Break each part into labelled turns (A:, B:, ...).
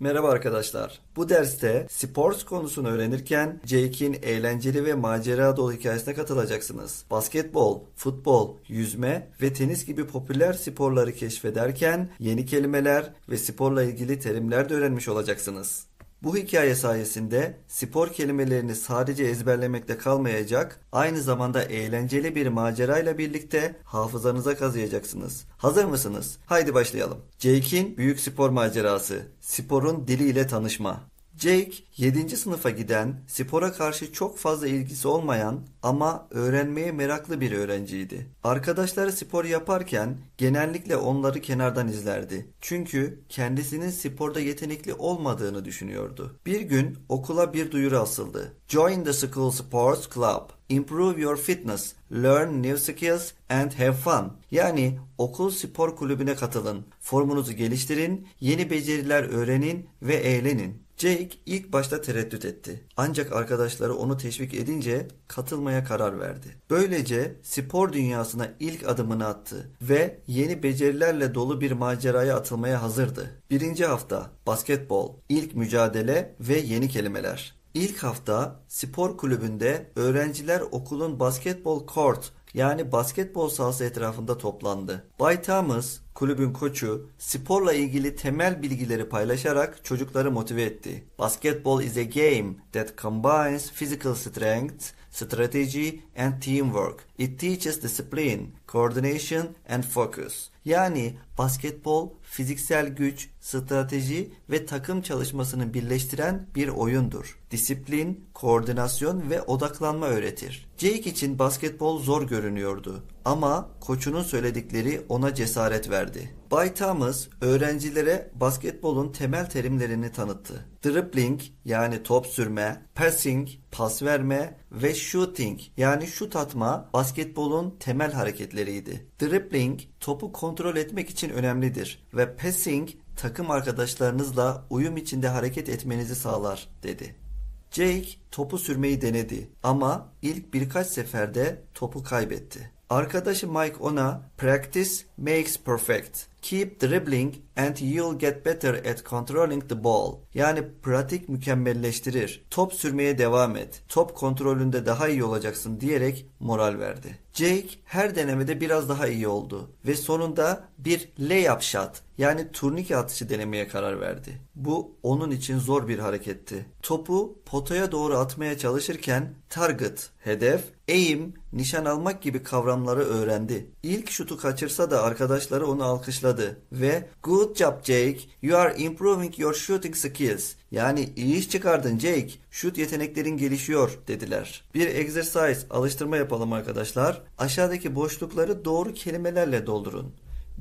A: Merhaba arkadaşlar. Bu derste spor konusunu öğrenirken Jake'in eğlenceli ve macera dolu hikayesine katılacaksınız. Basketbol, futbol, yüzme ve tenis gibi popüler sporları keşfederken yeni kelimeler ve sporla ilgili terimler de öğrenmiş olacaksınız. Bu hikaye sayesinde spor kelimelerini sadece ezberlemekte kalmayacak, aynı zamanda eğlenceli bir macerayla birlikte hafızanıza kazıyacaksınız. Hazır mısınız? Haydi başlayalım. Jake'in büyük spor macerası, sporun diliyle tanışma. Jake 7. sınıfa giden, spora karşı çok fazla ilgisi olmayan ama öğrenmeye meraklı bir öğrenciydi. Arkadaşları spor yaparken genellikle onları kenardan izlerdi. Çünkü kendisinin sporda yetenekli olmadığını düşünüyordu. Bir gün okula bir duyuru asıldı. Join the school sports club. Improve your fitness, learn new skills and have fun. Yani okul spor kulübüne katılın, formunuzu geliştirin, yeni beceriler öğrenin ve eğlenin. Jake ilk başta tereddüt etti. Ancak arkadaşları onu teşvik edince katılmaya karar verdi. Böylece spor dünyasına ilk adımını attı ve yeni becerilerle dolu bir maceraya atılmaya hazırdı. Birinci hafta basketbol, ilk mücadele ve yeni kelimeler. İlk hafta spor kulübünde öğrenciler okulun basketbol kort yani basketbol sahası etrafında toplandı. Bay Thomas, kulübün koçu, sporla ilgili temel bilgileri paylaşarak çocukları motive etti. Basketball is a game that combines physical strength, strategy and teamwork. It teaches discipline, coordination and focus. Yani basketbol fiziksel güç, strateji ve takım çalışmasını birleştiren bir oyundur. Disiplin, koordinasyon ve odaklanma öğretir. Jake için basketbol zor görünüyordu ama koçunun söyledikleri ona cesaret verdi. Bay Thomas öğrencilere basketbolun temel terimlerini tanıttı. Dribbling yani top sürme, passing pas verme ve shooting yani şut atma basketbolun temel hareketleriydi. Dribbling topu kontrol etmek için önemlidir ve passing takım arkadaşlarınızla uyum içinde hareket etmenizi sağlar dedi. Jake topu sürmeyi denedi ama ilk birkaç seferde topu kaybetti. Arkadaşı Mike ona Practice makes perfect. Keep dribbling and you'll get better at controlling the ball. Yani pratik mükemmelleştirir. Top sürmeye devam et. Top kontrolünde daha iyi olacaksın diyerek moral verdi. Jake her denemede biraz daha iyi oldu ve sonunda bir layup shot yani turnike atışı denemeye karar verdi. Bu onun için zor bir hareketti. Topu potaya doğru atmaya çalışırken target, hedef, aim, nişan almak gibi kavramları öğrendi. İlk şut şutu kaçırsa da arkadaşları onu alkışladı ve "Good job Jake, you are improving your shooting skills." Yani iyi iş çıkardın Jake, şut yeteneklerin gelişiyor dediler. Bir exercise, alıştırma yapalım arkadaşlar. Aşağıdaki boşlukları doğru kelimelerle doldurun.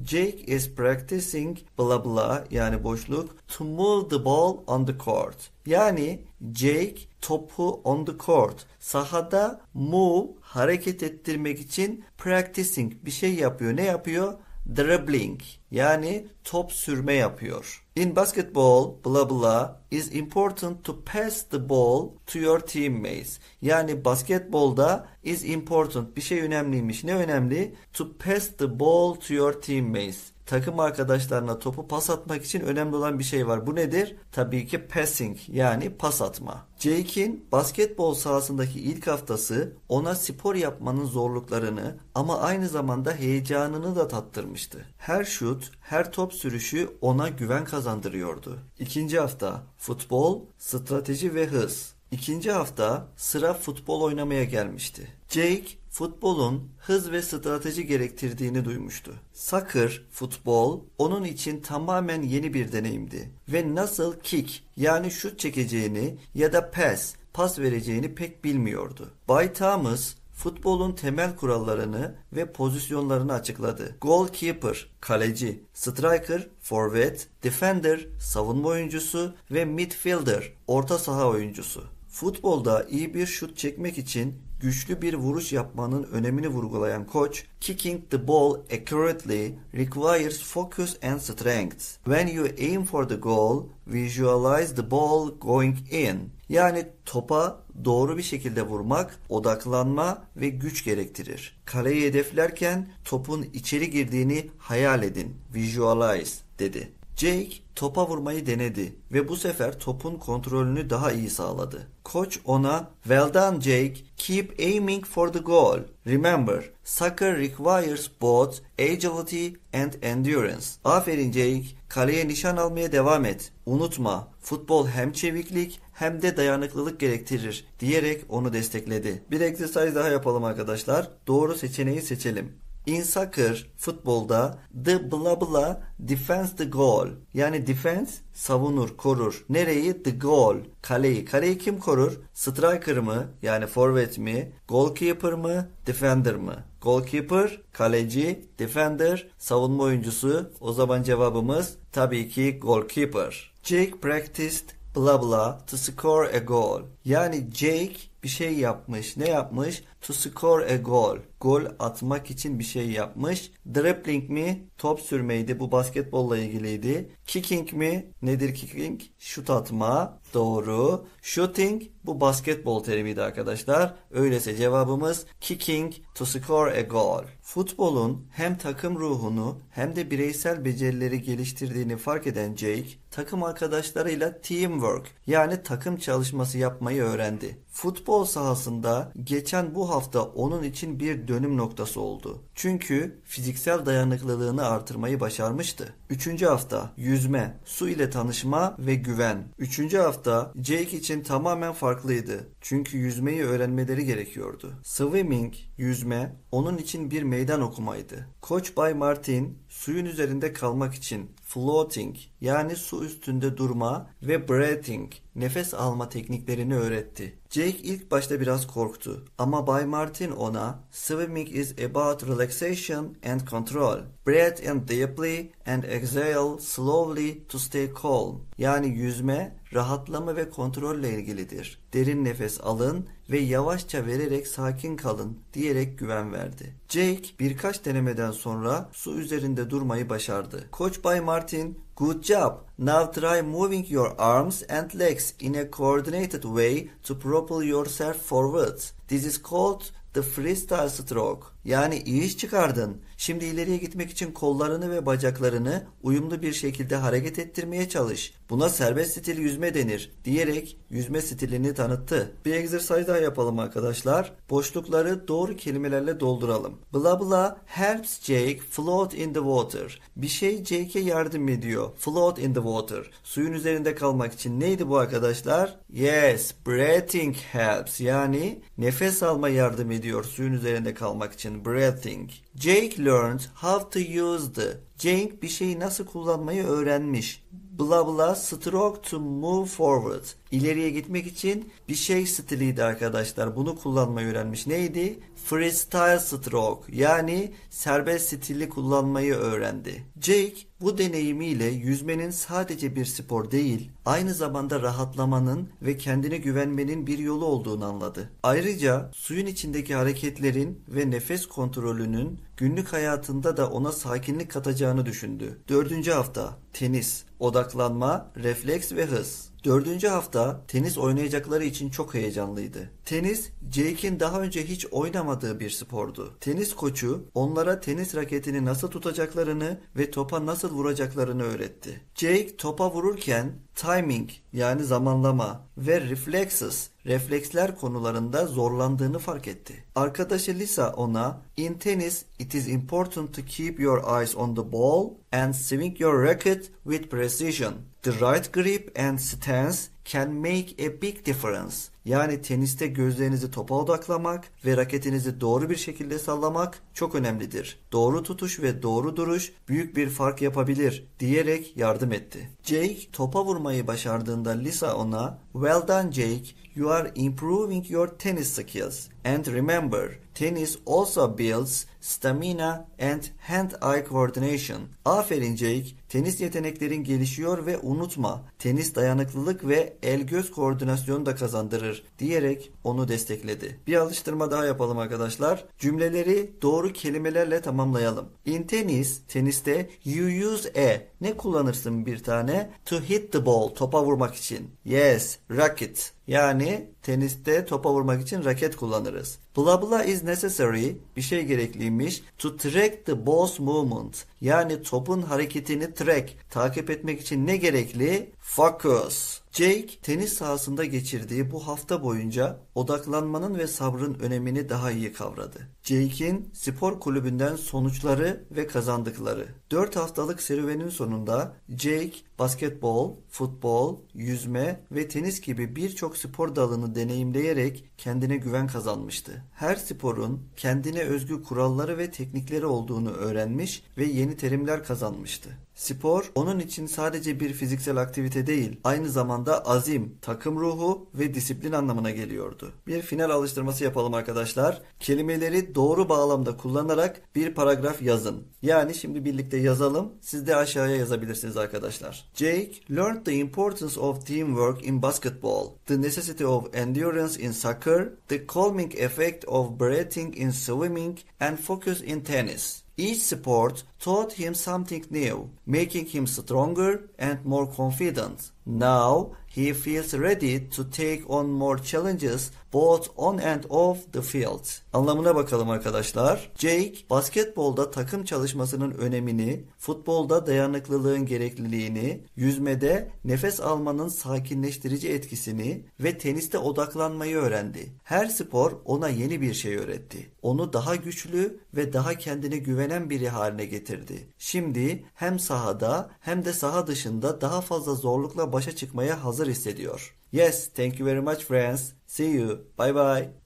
A: Jake is practicing bla bla yani boşluk to move the ball on the court. Yani Jake topu on the court sahada move hareket ettirmek için practicing bir şey yapıyor. Ne yapıyor? dribbling yani top sürme yapıyor. In basketball bla bla is important to pass the ball to your teammates. Yani basketbolda is important bir şey önemliymiş. Ne önemli? To pass the ball to your teammates takım arkadaşlarına topu pas atmak için önemli olan bir şey var. Bu nedir? Tabii ki passing yani pas atma. Jake'in basketbol sahasındaki ilk haftası ona spor yapmanın zorluklarını ama aynı zamanda heyecanını da tattırmıştı. Her şut, her top sürüşü ona güven kazandırıyordu. İkinci hafta futbol, strateji ve hız. İkinci hafta sıra futbol oynamaya gelmişti. Jake futbolun hız ve strateji gerektirdiğini duymuştu. Soccer, futbol onun için tamamen yeni bir deneyimdi ve nasıl kick yani şut çekeceğini ya da pass, pas vereceğini pek bilmiyordu. Bay Thomas futbolun temel kurallarını ve pozisyonlarını açıkladı. Goalkeeper, kaleci, striker, forvet, defender, savunma oyuncusu ve midfielder, orta saha oyuncusu. Futbolda iyi bir şut çekmek için güçlü bir vuruş yapmanın önemini vurgulayan koç, kicking the ball accurately requires focus and strength. When you aim for the goal, visualize the ball going in. Yani topa doğru bir şekilde vurmak, odaklanma ve güç gerektirir. Kaleyi hedeflerken topun içeri girdiğini hayal edin, visualize dedi. Jake topa vurmayı denedi ve bu sefer topun kontrolünü daha iyi sağladı. Koç ona "Well done Jake, Keep aiming for the goal. Remember, soccer requires both agility and endurance. Aferin Jake, kaleye nişan almaya devam et. Unutma, futbol hem çeviklik hem de dayanıklılık gerektirir diyerek onu destekledi. Bir egzersiz daha yapalım arkadaşlar. Doğru seçeneği seçelim. In soccer, futbolda the bla bla defense the goal. Yani defense savunur, korur. Nereyi? The goal. Kaleyi. Kaleyi kim korur? Striker mı? Yani forvet mi? Goalkeeper mı? Defender mı? Goalkeeper, kaleci, defender, savunma oyuncusu. O zaman cevabımız tabii ki goalkeeper. Jake practiced bla bla to score a goal. Yani Jake bir şey yapmış. Ne yapmış? To score a goal. Gol atmak için bir şey yapmış. Dribbling mi? Top sürmeydi. Bu basketbolla ilgiliydi. Kicking mi? Nedir kicking? Şut atma. Doğru. Shooting bu basketbol terimiydi arkadaşlar. Öyleyse cevabımız kicking to score a goal. Futbolun hem takım ruhunu hem de bireysel becerileri geliştirdiğini fark eden Jake takım arkadaşlarıyla teamwork yani takım çalışması yapmayı öğrendi. Futbol sahasında geçen bu hafta onun için bir dönüm noktası oldu. Çünkü fiziksel dayanıklılığını artırmayı başarmıştı. Üçüncü hafta yüzme, su ile tanışma ve güven. Üçüncü hafta Jake için tamamen farklıydı. Çünkü yüzmeyi öğrenmeleri gerekiyordu. Swimming, yüzme onun için bir meydan okumaydı. Koç Bay Martin suyun üzerinde kalmak için floating yani su üstünde durma ve breathing nefes alma tekniklerini öğretti. Jake ilk başta biraz korktu ama Bay Martin ona "Swimming is about relaxation and control. Breathe in deeply and exhale slowly to stay calm." Yani yüzme rahatlama ve kontrolle ilgilidir. Derin nefes alın ve yavaşça vererek sakin kalın diyerek güven verdi. Jake birkaç denemeden sonra su üzerinde durmayı başardı. Koç Bay Martin Good job! Now try moving your arms and legs in a coordinated way to propel yourself forwards. This is called the freestyle stroke. Yani iyi iş çıkardın. Şimdi ileriye gitmek için kollarını ve bacaklarını uyumlu bir şekilde hareket ettirmeye çalış. Buna serbest stil yüzme denir diyerek yüzme stilini tanıttı. Bir egzersiz daha yapalım arkadaşlar. Boşlukları doğru kelimelerle dolduralım. Bla bla helps Jake float in the water. Bir şey Jake'e yardım ediyor. Float in the water. Suyun üzerinde kalmak için neydi bu arkadaşlar? Yes, breathing helps. Yani nefes alma yardım ediyor suyun üzerinde kalmak için breathing. Jake learned how to use the. Jake bir şeyi nasıl kullanmayı öğrenmiş. Bla bla stroke to move forward. İleriye gitmek için bir şey stiliydi arkadaşlar. Bunu kullanmayı öğrenmiş. Neydi? Freestyle stroke yani serbest stili kullanmayı öğrendi. Jake bu deneyimiyle yüzmenin sadece bir spor değil, aynı zamanda rahatlamanın ve kendine güvenmenin bir yolu olduğunu anladı. Ayrıca suyun içindeki hareketlerin ve nefes kontrolünün günlük hayatında da ona sakinlik katacağını düşündü. Dördüncü hafta tenis, odaklanma, refleks ve hız. Dördüncü hafta tenis oynayacakları için çok heyecanlıydı. Tenis, Jake'in daha önce hiç oynamadığı bir spordu. Tenis koçu onlara tenis raketini nasıl tutacaklarını ve topa nasıl vuracaklarını öğretti. Jake topa vururken timing yani zamanlama ve reflexes refleksler konularında zorlandığını fark etti. Arkadaşı Lisa ona "In tennis it is important to keep your eyes on the ball and swing your racket with precision. The right grip and stance can make a big difference." Yani teniste gözlerinizi topa odaklamak ve raketinizi doğru bir şekilde sallamak çok önemlidir. Doğru tutuş ve doğru duruş büyük bir fark yapabilir diyerek yardım etti. Jake topa vurmayı başardığında Lisa ona "Well done Jake. You are improving your tennis skills. And remember, tennis also builds stamina and hand-eye coordination. Aferin Jake. Tenis yeteneklerin gelişiyor ve unutma. Tenis dayanıklılık ve el-göz koordinasyonu da kazandırır diyerek onu destekledi. Bir alıştırma daha yapalım arkadaşlar. Cümleleri doğru kelimelerle tamamlayalım. In tennis, teniste you use a. Ne kullanırsın bir tane? To hit the ball, topa vurmak için. Yes, racket. Yani teniste topa vurmak için raket kullanırız. Blah blah is necessary. Bir şey gerekliymiş neymiş? To track the ball's movement. Yani topun hareketini track, takip etmek için ne gerekli? Focus. Jake tenis sahasında geçirdiği bu hafta boyunca odaklanmanın ve sabrın önemini daha iyi kavradı. Jake'in spor kulübünden sonuçları ve kazandıkları. 4 haftalık serüvenin sonunda Jake basketbol, futbol, yüzme ve tenis gibi birçok spor dalını deneyimleyerek kendine güven kazanmıştı. Her sporun kendine özgü kuralları ve teknikleri olduğunu öğrenmiş ve yeni terimler kazanmıştı. Spor onun için sadece bir fiziksel aktivite değil, aynı zamanda azim, takım ruhu ve disiplin anlamına geliyordu. Bir final alıştırması yapalım arkadaşlar. Kelimeleri doğru bağlamda kullanarak bir paragraf yazın. Yani şimdi birlikte yazalım. Siz de aşağıya yazabilirsiniz arkadaşlar. Jake learned the importance of teamwork in basketball, the necessity of endurance in soccer, the calming effect of breathing in swimming and focus in tennis. Each support taught him something new, making him stronger and more confident. Now he feels ready to take on more challenges both on and off the field. Anlamına bakalım arkadaşlar. Jake basketbolda takım çalışmasının önemini, futbolda dayanıklılığın gerekliliğini, yüzmede nefes almanın sakinleştirici etkisini ve teniste odaklanmayı öğrendi. Her spor ona yeni bir şey öğretti. Onu daha güçlü ve daha kendine güvenen biri haline getirdi. Şimdi hem sahada hem de saha dışında daha fazla zorlukla başa çıkmaya hazır hissediyor. Yes, thank you very much friends. See you. Bye bye.